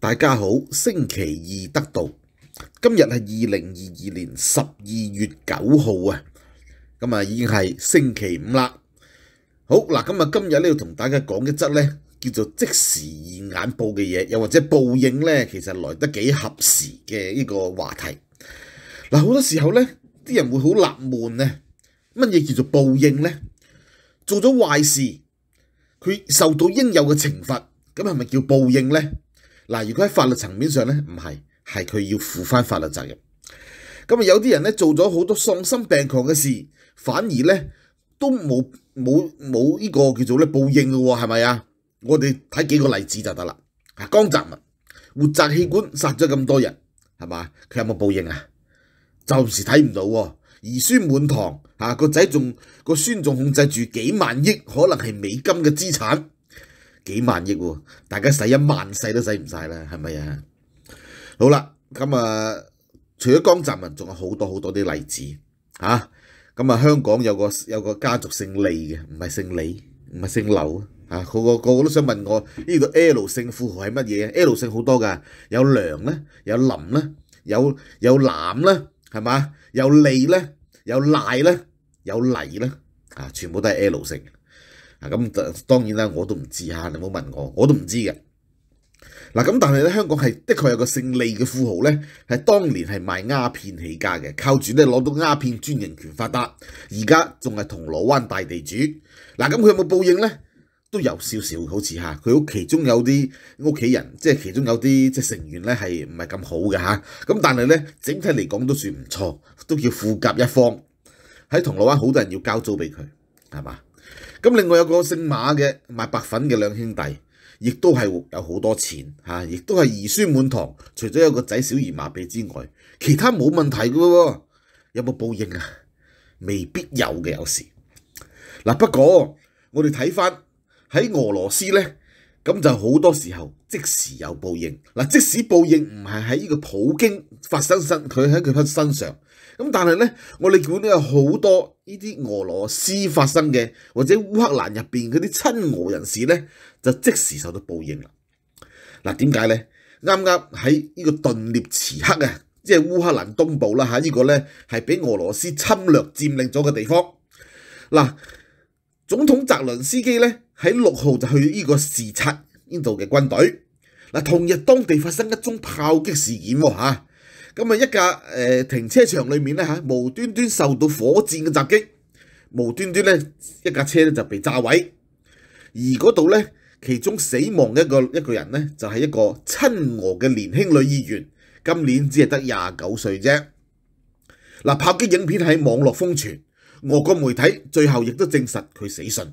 大家好，星期二得到，今日系二零二二年十二月九号啊，咁啊已经系星期五啦。好嗱，咁啊今日咧同大家讲嘅则咧叫做即时眼报嘅嘢，又或者报应咧，其实来得几合时嘅呢个话题嗱。好多时候咧，啲人会好纳闷咧，乜嘢叫做报应咧？做咗坏事，佢受到应有嘅惩罚，咁系咪叫报应咧？嗱，如果喺法律層面上咧，唔係，係佢要負翻法律責任。咁啊，有啲人咧做咗好多喪心病狂嘅事，反而咧都冇冇冇呢個叫做咧報應嘅喎，係咪啊？我哋睇幾個例子就得啦。啊，江澤民、活澤器官殺咗咁多人，係嘛？佢有冇報應啊？暫時睇唔到喎。兒孫滿堂，嚇個仔仲個孫仲控制住幾萬億，可能係美金嘅資產。幾萬億喎，大家使一萬世都使唔曬啦，係咪啊？好啦，咁啊，除咗江澤民，仲有好多好多啲例子嚇。咁啊，香港有個有個家族姓李嘅，唔係姓李，唔係姓劉啊。個個個個都想問我，呢個 L 姓富豪係乜嘢？L 姓好多噶，有梁咧，有林咧，有有藍咧，係嘛？有利咧，有賴咧，有黎咧，啊，全部都係 L 姓。啊咁，當然啦，我都唔知嚇，你唔好問我，我都唔知嘅。嗱咁，但係咧，香港係的確有個姓李嘅富豪咧，係當年係賣鴉片起家嘅，靠住咧攞到鴉片專營權發達，而家仲係銅鑼灣大地主。嗱咁，佢有冇報應咧？都有少少好似嚇，佢屋其中有啲屋企人，即係其中有啲即係成員咧係唔係咁好嘅嚇。咁但係咧，整體嚟講都算唔錯，都叫富甲一方。喺銅鑼灣好多人要交租俾佢，係嘛？咁另外有個姓馬嘅賣白粉嘅兩兄弟，亦都係有好多錢嚇，亦都係兒孫滿堂。除咗有個仔小兒麻痹之外，其他冇問題嘅喎。有冇報應啊？未必有嘅，有時。嗱，不過我哋睇翻喺俄羅斯咧。咁就好多時候即時有報應嗱，即使報應唔係喺呢個普京發生身，佢喺佢身上，咁但係咧，我哋见到有好多呢啲俄羅斯發生嘅，或者烏克蘭入边嗰啲親俄人士咧，就即時受到報應啦。嗱，點解咧？啱啱喺呢個頓涅茨克啊，即係烏克蘭東部啦吓，呢個咧係俾俄羅斯侵略佔領咗嘅地方嗱。总统泽伦斯基呢喺六号就去呢个视察呢度嘅军队。嗱，同日当地发生一宗炮击事件喎，吓咁啊一架诶停车场里面呢，吓无端端受到火箭嘅袭击，无端端呢，一架车咧就被炸毁。而嗰度呢，其中死亡嘅一个一个人呢，就系一个亲俄嘅年轻女议员，今年只系得廿九岁啫。嗱，炮击影片喺网络疯传。俄國媒體最後亦都證實佢死訊。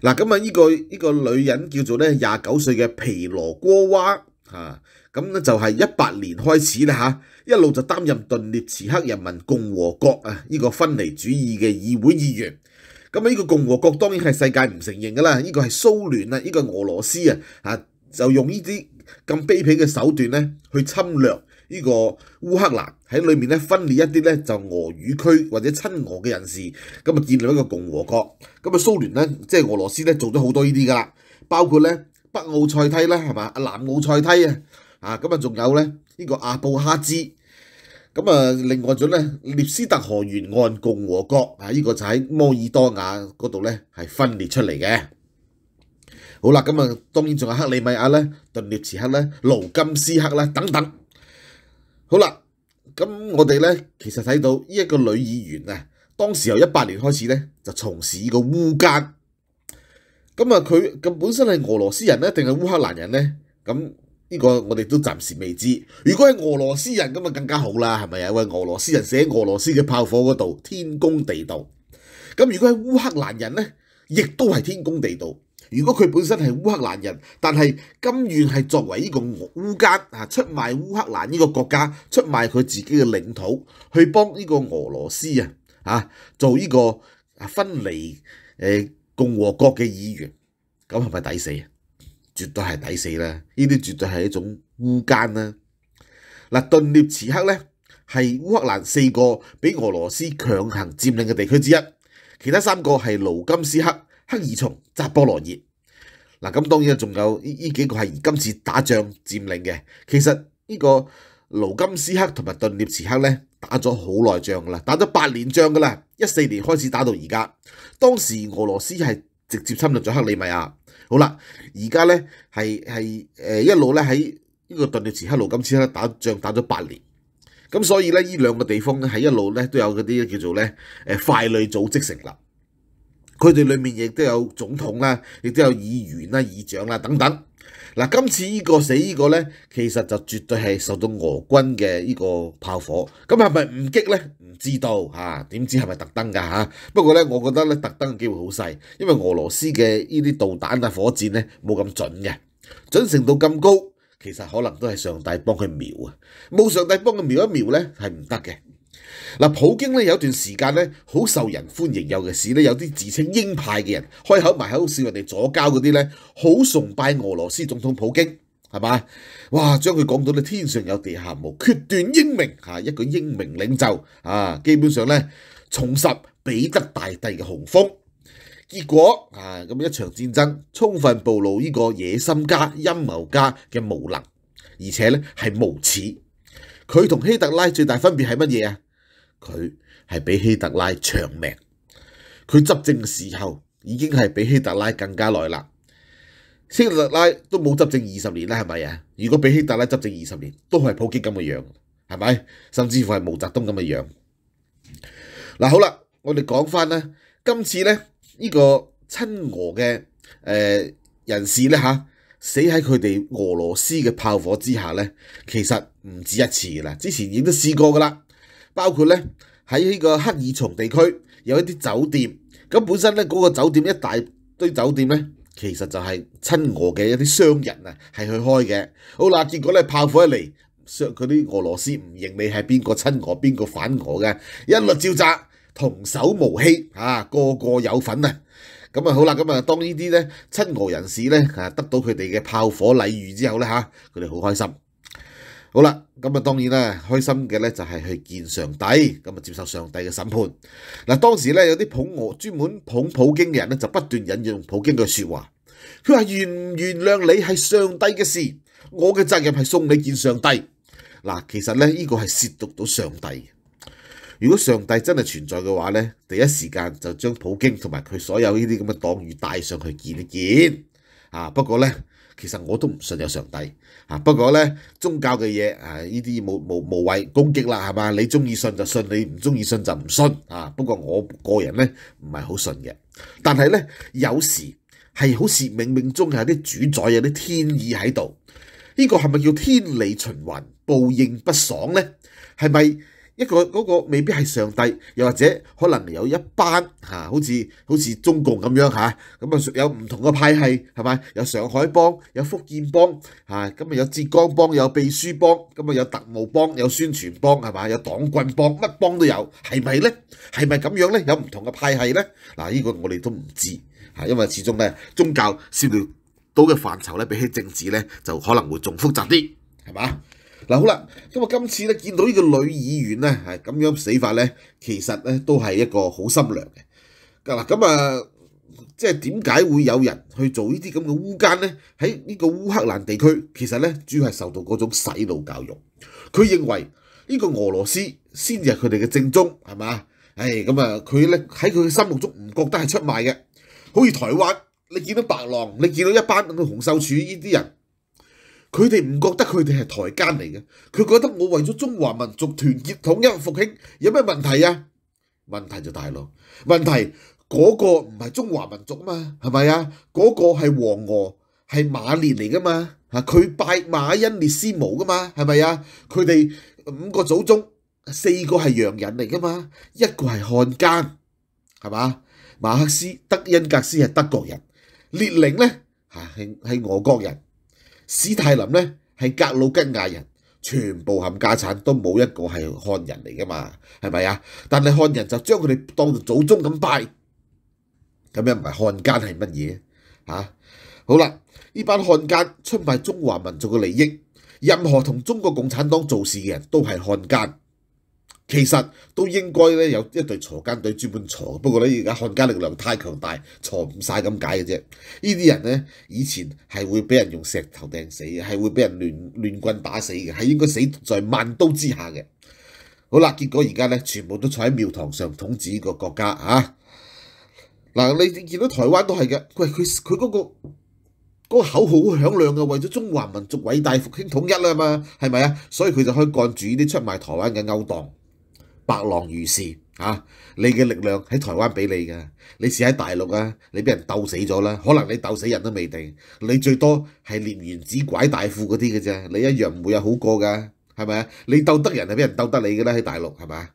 嗱，咁啊，呢個呢个女人叫做咧廿九歲嘅皮羅戈娃，啊，咁咧就係一八年開始啦吓，一路就擔任頓涅茨克人民共和國啊呢個分離主義嘅議會議員。咁啊，呢個共和國當然係世界唔承認噶啦，呢個係蘇聯啊，呢個俄羅斯啊，啊就用呢啲咁卑鄙嘅手段咧去侵略。呢個烏克蘭喺裏面咧分裂一啲咧就俄語區或者親俄嘅人士，咁啊建立一個共和國。咁啊蘇聯咧即係俄羅斯咧做咗好多呢啲㗎啦，包括咧北奧塞梯啦係嘛，啊南奧塞梯啊，啊咁啊仲有咧呢個阿布哈茲，咁啊另外仲咧涅斯特河沿岸共和國啊，依個就喺摩爾多瓦嗰度咧係分裂出嚟嘅。好啦，咁啊當然仲有克里米亞咧、頓涅茨克咧、盧甘斯克啦等等。好啦，咁我哋咧，其实睇到呢一个女议员啊，当时由一八年开始咧就从事呢个乌间咁啊，佢咁本身系俄罗斯人咧，定系乌克兰人咧？咁呢个我哋都暂时未知。如果系俄罗斯人咁啊，更加好啦，系咪啊？喂，俄罗斯人死喺俄罗斯嘅炮火嗰度，天公地道。咁如果系乌克兰人咧，亦都系天公地道。如果佢本身係烏克蘭人，但係甘願係作為呢個烏奸啊，出賣烏克蘭呢個國家，出賣佢自己嘅領土，去幫呢個俄羅斯啊，啊做呢個分離誒共和國嘅議員，咁係咪抵死啊？絕對係抵死啦！呢啲絕對係一種烏奸啦。嗱，頓涅茨克咧係烏克蘭四個俾俄羅斯強行佔領嘅地區之一，其他三個係盧金斯克。黑爾松、扎波羅熱，嗱咁當然仲有呢依幾個係今次打仗佔領嘅。其實呢個盧金斯克同埋頓涅茨克咧打咗好耐仗啦，打咗八年仗噶啦，一四年開始打到而家。當時俄羅斯係直接侵略咗克里米亞，好啦，而家咧係系诶一路咧喺呢個頓涅茨克、盧金斯克打仗打咗八年，咁所以咧呢兩個地方咧喺一路咧都有嗰啲叫做咧誒快旅組織成立。佢哋里面亦都有總統啦，亦都有議員啦、議長啦等等。嗱，今次呢個死呢個咧，其實就絕對係受到俄軍嘅呢個炮火。咁係咪唔擊咧？唔知道嚇。點知係咪特登噶不過咧，我覺得咧特登嘅機會好細，因為俄羅斯嘅呢啲導彈啊、火箭咧冇咁準嘅，準程度咁高，其實可能都係上帝幫佢瞄啊。冇上帝幫佢瞄一瞄咧，係唔得嘅。嗱，普京咧有段時間咧，好受人歡迎。尤其是咧，有啲自稱英派嘅人，開口埋口笑人哋左交嗰啲咧，好崇拜俄羅斯總統普京，係嘛？哇！將佢講到咧天上有地下無，決斷英明一個英明領袖啊，基本上咧重拾彼得大帝嘅雄風。結果啊，咁一場戰爭充分暴露呢個野心家陰謀家嘅無能，而且咧係無恥。佢同希特拉最大分別係乜嘢啊？佢係比希特拉長命，佢執政嘅時候已經係比希特拉更加耐啦。希特拉都冇執政二十年啦，係咪啊？如果比希特拉執政二十年，都係普京咁嘅樣，係咪？甚至乎係毛澤東咁嘅樣。嗱，好啦，我哋講翻呢。今次咧呢個親俄嘅誒人士咧嚇死喺佢哋俄羅斯嘅炮火之下咧，其實唔止一次啦，之前已經都試過噶啦。包括咧喺呢個黑爾松地區有一啲酒店，咁本身咧嗰個酒店一大堆酒店咧，其實就係親俄嘅一啲商人啊，係去開嘅。好啦，結果咧炮火一嚟，佢啲俄羅斯唔認你係邊個親俄邊個反俄嘅，一律照砸，同手無欺啊，個個有份啊。咁啊好啦，咁啊當呢啲咧親俄人士咧得到佢哋嘅炮火禮遇之後咧嚇，佢哋好開心。好啦，咁啊當然啦，開心嘅咧就係去見上帝，咁啊接受上帝嘅審判。嗱當時咧有啲捧俄專門捧普京嘅人咧，就不斷引用普京嘅説話，佢話原唔原諒你係上帝嘅事，我嘅責任係送你見上帝。嗱其實咧呢個係涉瀆到上帝。如果上帝真係存在嘅話咧，第一時間就將普京同埋佢所有呢啲咁嘅黨羽帶上去見一見。啊不過咧。其實我都唔信有上帝啊，不過咧宗教嘅嘢啊，呢啲冇冇冇為攻擊啦，係嘛？你中意信就信，你唔中意信就唔信啊。不過我個人咧唔係好信嘅，但係咧有時係好似冥冥中有啲主宰，有啲天意喺度，呢個係咪叫天理循環、報應不爽咧？係咪？一个嗰个未必系上帝，又或者可能有一班吓，好似好似中共咁样吓，咁啊有唔同嘅派系系咪？有上海帮、有福建帮啊，咁啊有浙江帮、有秘书帮，咁啊有特务帮、有宣传帮系嘛？有党棍帮，乜帮都有，系咪咧？系咪咁样咧？有唔同嘅派系咧？嗱，呢个我哋都唔知啊，因为始终咧宗教涉及到嘅范畴咧，比起政治咧就可能会仲复杂啲，系嘛？嗱好啦，咁啊今次咧見到呢個女議員咧，係咁樣死法咧，其實咧都係一個好心涼嘅。嗱咁啊，即係點解會有人去做呢啲咁嘅烏奸咧？喺呢個烏克蘭地區，其實咧主要係受到嗰種洗腦教育，佢認為呢個俄羅斯先至係佢哋嘅正宗，係嘛？唉，咁啊，佢咧喺佢嘅心目中唔覺得係出賣嘅。好似台灣，你見到白狼，你見到一班紅秀柱呢啲人。佢哋唔覺得佢哋係台奸嚟嘅，佢覺得我為咗中華民族團結統一復興有咩問題啊？問題就大咯！問題嗰個唔係中華民族嘛，係咪啊？嗰個係俄俄係馬列嚟噶嘛？啊，佢拜馬恩列斯毛噶嘛？係咪啊？佢哋五個祖宗四個係洋人嚟噶嘛？一個係漢奸係嘛？馬克思、德、恩格斯係德國人，列寧咧嚇系係俄國人。史泰林咧係格魯吉亞人，全部冚家產都冇一個係漢人嚟噶嘛，係咪啊？但係漢人就將佢哋當做祖宗咁拜，咁樣唔係漢奸係乜嘢？嚇，好啦，呢班漢奸出賣中華民族嘅利益，任何同中國共產黨做事嘅人都係漢奸。其實都應該咧有一隊坐奸隊專門坐，不過咧而家漢奸力量太強大，坐唔曬咁解嘅啫。呢啲人咧以前係會俾人用石頭掟死嘅，係會俾人亂亂棍打死嘅，係應該死在萬刀之下嘅。好啦，結果而家咧全部都坐喺廟堂上統治個國家啊！嗱，你見到台灣都係嘅，佢佢佢嗰個嗰個口好響亮嘅，為咗中華民族偉大復興統一啦嘛，係咪啊？所以佢就可以幹住呢啲出賣台灣嘅勾當。白狼如是啊！你嘅力量喺台灣俾你嘅。你試喺大陸啊，你俾人鬥死咗啦。可能你鬥死人都未定，你最多係連原子拐大富嗰啲嘅啫。你一樣唔會有好過噶，係咪啊？你鬥得人係俾人鬥得你嘅啦。喺大陸係咪啊？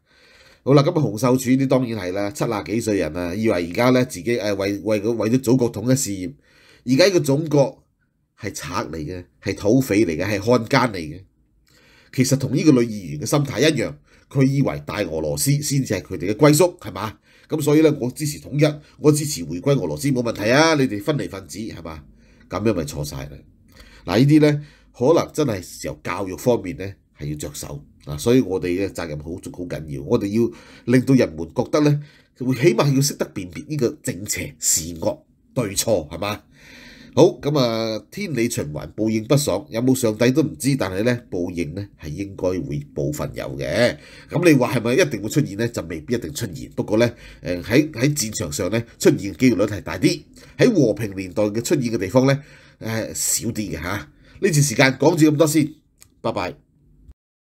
好啦，咁啊，洪秀柱呢？當然係啦，七廿幾歲人啊，以為而家咧自己誒為為為咗祖國統一事業，而家呢個總國係賊嚟嘅，係土匪嚟嘅，係漢奸嚟嘅。其實同呢個女議員嘅心態一樣。佢以為大俄羅斯先至係佢哋嘅歸宿，係嘛？咁所以咧，我支持統一，我支持回歸俄羅斯冇問題啊！你哋分離分子係嘛？咁樣咪錯曬啦！嗱，呢啲咧可能真係由教育方面咧係要着手啊，所以我哋嘅責任好重好緊要，我哋要令到人們覺得咧，會起碼要識得辨別呢個正邪、善惡、對錯，係嘛？好咁啊，天理循環，報應不爽，有冇上帝都唔知。但係咧，報應咧係應該會部分有嘅。咁你話係咪一定會出現咧？就未必一定出現。不過咧，喺喺戰場上咧出現機率係大啲，喺和平年代嘅出現嘅地方咧，誒少啲嘅嚇。呢段時間講住咁多先，拜拜。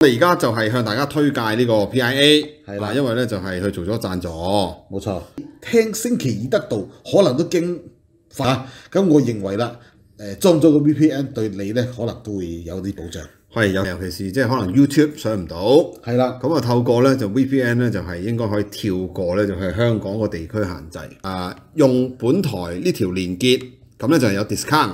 我哋而家就係向大家推介呢個 P I A，係啦，因為咧就係去做咗贊助，冇錯。聽星期二得到，可能都經。嚇！咁我認為啦，誒裝咗個 VPN 對你咧，可能都會有啲保障。係，尤其是即係可能 YouTube 上唔到。係啦，咁啊透過咧就 VPN 咧就係應該可以跳過咧就係香港個地區限制。啊，用本台呢條連結，咁咧就係有 discount。